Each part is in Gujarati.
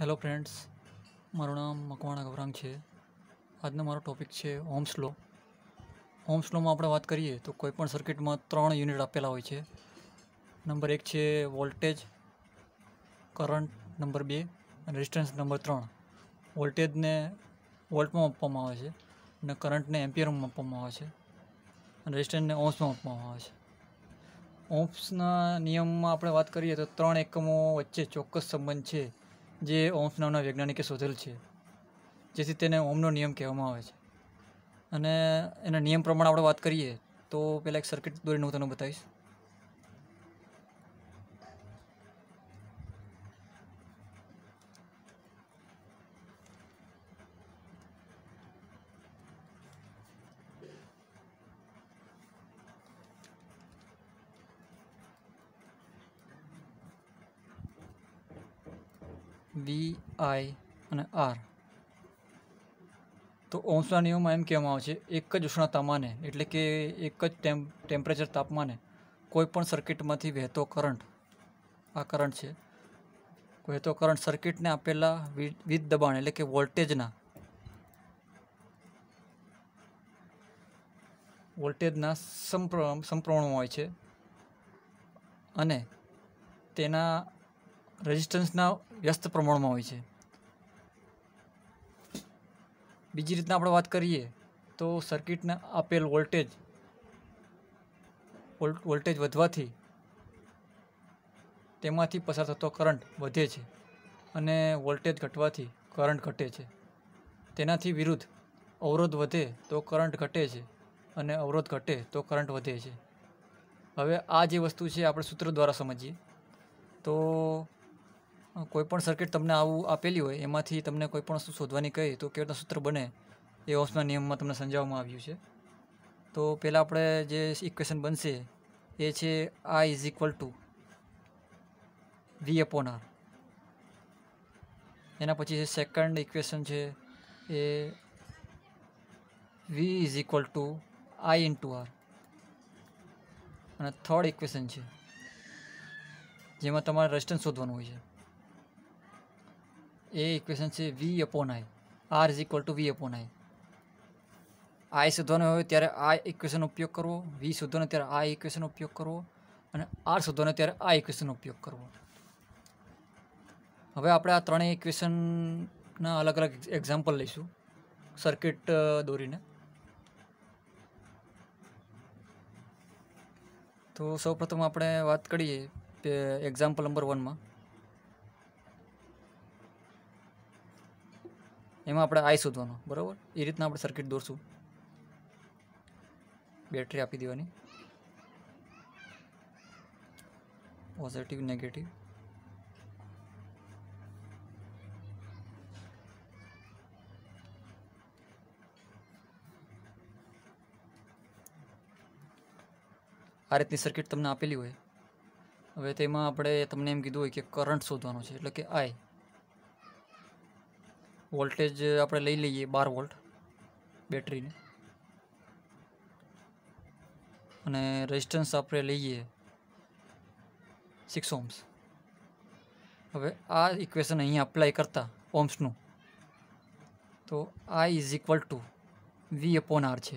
હેલો ફ્રેન્ડ્સ મારું નામ મકવાણા ગૌરાંગ છે આજનો મારો ટૉપિક છે હોમ્સ લો હોમ્સ લોમાં આપણે વાત કરીએ તો કોઈપણ સર્કિટમાં ત્રણ યુનિટ આપેલા હોય છે નંબર એક છે વોલ્ટેજ કરંટ નંબર બે અને રેઝિસ્ટન્સ નંબર ત્રણ વોલ્ટેજને વોલ્ટમાં આપવામાં આવે છે અને કરંટને એમ્પિયરમાં આપવામાં આવે છે અને રેઝિસ્ટન્સને ઓમ્સમાં આપવામાં આવે છે ઓમ્સના નિયમમાં આપણે વાત કરીએ તો ત્રણ એકમો વચ્ચે ચોક્કસ સંબંધ છે જે ઓમ્સ નામના વૈજ્ઞાનિકે શોધેલ છે જેથી તેને ઓમનો નિયમ કહેવામાં આવે છે અને એના નિયમ પ્રમાણે આપણે વાત કરીએ તો પહેલાં એક સર્કિટ દોરીને હું તને બતાવીશ વી આઈ અને આર તો ઓમ્સના નિયમમાં એમ કહેવામાં આવે છે એક જ ઉષ્ણતામાને એટલે કે એક જ ટેમ્પ ટેમ્પરેચર તાપમાને કોઈપણ સર્કિટમાંથી વહેતો કરંટ આ કરંટ છે વહેતો કરંટ સર્કિટને આપેલા વિધ દબાણ એટલે કે વોલ્ટેજના વોલ્ટેજના સમપ્ર સમપ્રમાણમાં હોય છે અને તેના રેઝિસ્ટન્સના વ્યસ્ત પ્રમાણમાં હોય છે બીજી રીતના આપણે વાત કરીએ તો સર્કિટને આપેલ વોલ્ટેજ વોલ્ટેજ વધવાથી તેમાંથી પસાર થતો કરંટ વધે છે અને વોલ્ટેજ ઘટવાથી કરંટ ઘટે છે તેનાથી વિરુદ્ધ અવરોધ વધે તો કરંટ ઘટે છે અને અવરોધ ઘટે તો કરંટ વધે છે હવે આ જે વસ્તુ છે આપણે સૂત્ર દ્વારા સમજીએ તો કોઈપણ સર્કિટ તમને આવું આપેલી હોય એમાંથી તમને કોઈપણ વસ્તુ શોધવાની કહે તો કેવી સૂત્ર બને એ ઓસના નિયમમાં તમને સમજાવવામાં આવ્યું છે તો પહેલાં આપણે જે ઇક્વેશન બનશે એ છે આ is equal to V upon R એના પછી જે સેકન્ડ ઇક્વેશન છે એ V is equal to I into R અને થર્ડ ઇક્વેશન છે જેમાં તમારે રેસ્ટન્સ શોધવાનું હોય છે એ ઇક્વેશન છે V upon I R is equal to V upon I I શોધવાનો હોય ત્યારે આ ઇક્વેશનનો ઉપયોગ કરવો વી શોધવાનો ત્યારે આ ઇક્વેશનનો ઉપયોગ કરવો અને આર શોધવાનો ત્યારે આ ઇક્વેશનનો ઉપયોગ કરવો હવે આપણે આ ત્રણેય ઇક્વેશનના અલગ અલગ એક્ઝામ્પલ લઈશું સર્કિટ દોરીને તો સૌપ્રથમ આપણે વાત કરીએ એક્ઝામ્પલ નંબર વનમાં એમાં આપણે આઈ શોધવાનું બરાબર એ રીતના આપણે સર્કિટ દોરશું બેટરી આપી દેવાની પોઝિટિવ નેગેટિવ આ રીતની સર્કિટ તમને આપેલી હોય હવે તેમાં આપણે તમને એમ કીધું હોય કે કરંટ શોધવાનો છે એટલે કે આઈ વોલ્ટેજ આપણે લઈ લઈએ બાર વોલ્ટ બેટરીને અને રેઝિસ્ટન્સ આપણે લઈએ સિક્સ ઓમ્સ હવે આ ઇક્વેશન અહીંયા અપ્લાય કરતા ઓમ્સનું તો આ is equal to V upon R છે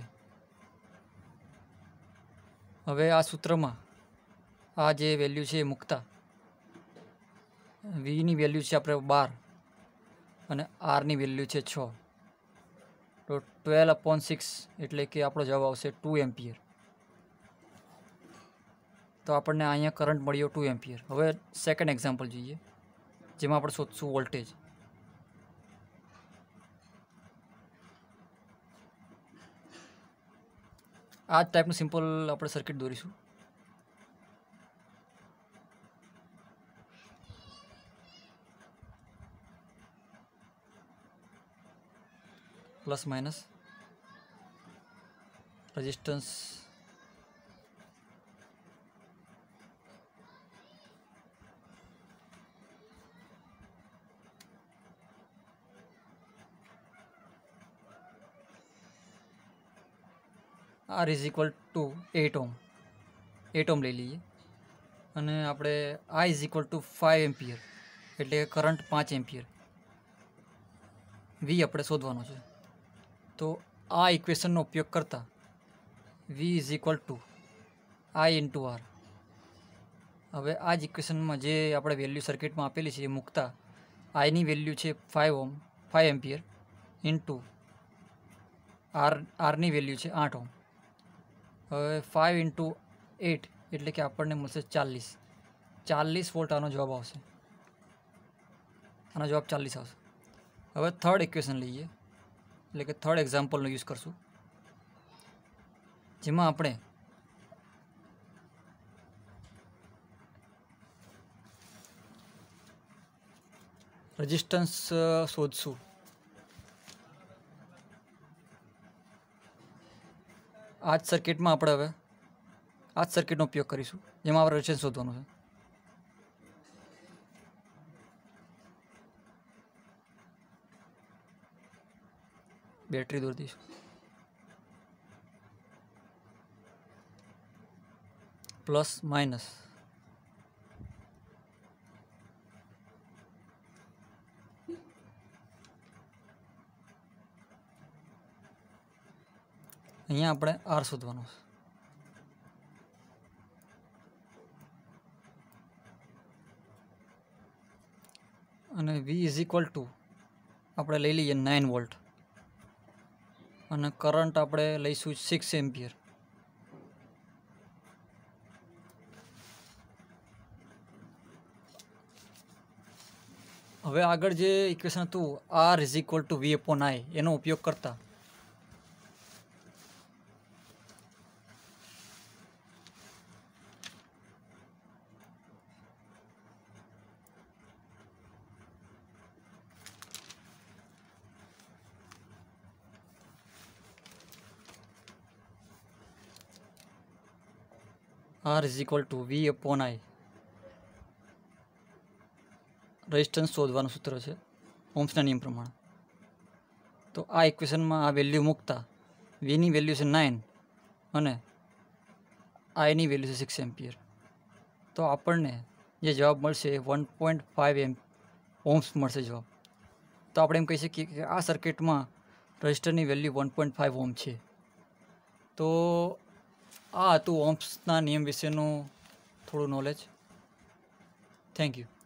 હવે આ સૂત્રમાં આ જે વેલ્યુ છે એ મૂકતા વીની વેલ્યુ છે આપણે બાર અને આરની વેલ્યુ છે છ તો ટ્વેલ્વ અપોન સિક્સ એટલે કે આપણો જવાબ આવશે ટુ એમ્પિયર તો આપણને અહીંયા કરંટ મળ્યો ટુ એમ્પિયર હવે સેકન્ડ એક્ઝામ્પલ જોઈએ જેમાં આપણે શોધશું વોલ્ટેજ આ જ ટાઈપનું સિમ્પલ આપણે સર્કિટ દોરીશું plus minus resistance R is equal to eight ohm eight ohm લઈ લઈએ અને આપણે આ is equal to five ampere એટલે કરંટ પાંચ એમ્પિયર વી આપણે શોધવાનો છે તો આ ઇક્વેશનનો ઉપયોગ કરતા V is equal to I into R હવે આ જ ઇક્વેશનમાં જે આપણે વેલ્યુ સર્કિટમાં આપેલી છે એ મૂકતા આઈની વેલ્યુ છે five ohm five ampere into R આરની વેલ્યુ છે આઠ ઓમ હવે ફાઇવ ઇન્ટુ એટ એટલે કે આપણને મળશે ચાલીસ ચાલીસ વોલ્ટ આનો જવાબ આવશે આનો જવાબ ચાલીસ આવશે હવે થર્ડ ઇક્વેશન લઈએ એટલે કે થર્ડ એક્ઝામ્પલનો યુઝ કરશું જેમાં આપણે રજિસ્ટન્સ શોધશું આ જ સર્કિટમાં આપણે હવે આ જ સર્કિટનો ઉપયોગ કરીશું જેમાં આપણે રજિસ્ટન્સ શોધવાનું છે બેટરી દૂર દઈશું પ્લસ માઇનસ અહીંયા આપણે આર શોધવાનું છે અને વી ઇઝ ઇક્વલ ટુ આપણે લઈ લઈએ નાઇન વોલ્ટ અને કરંટ આપણે લઈશું સિક્સ એમ્પિયર હવે આગળ જે ઇક્વેશન હતું R is equal to V upon I એનો ઉપયોગ કરતાં R is equal to V upon I resistance શોધવાનું સૂત્ર છે ઓમ્સના નિયમ પ્રમાણે તો આ ઇક્વેશનમાં આ વેલ્યુ મૂકતા વીની વેલ્યુ છે નાઇન અને આઈની વેલ્યુ છે સિક્સ એમ્પિયર તો આપણને જે જવાબ મળશે one point five ohms મળશે જવાબ તો આપણે એમ કહી શકીએ કે આ સર્કિટમાં રજિસ્ટરની value one point five ohm છે તો આ હતું ઓમ્સના નિયમ વિશેનું થોડું નોલેજ થેન્ક યુ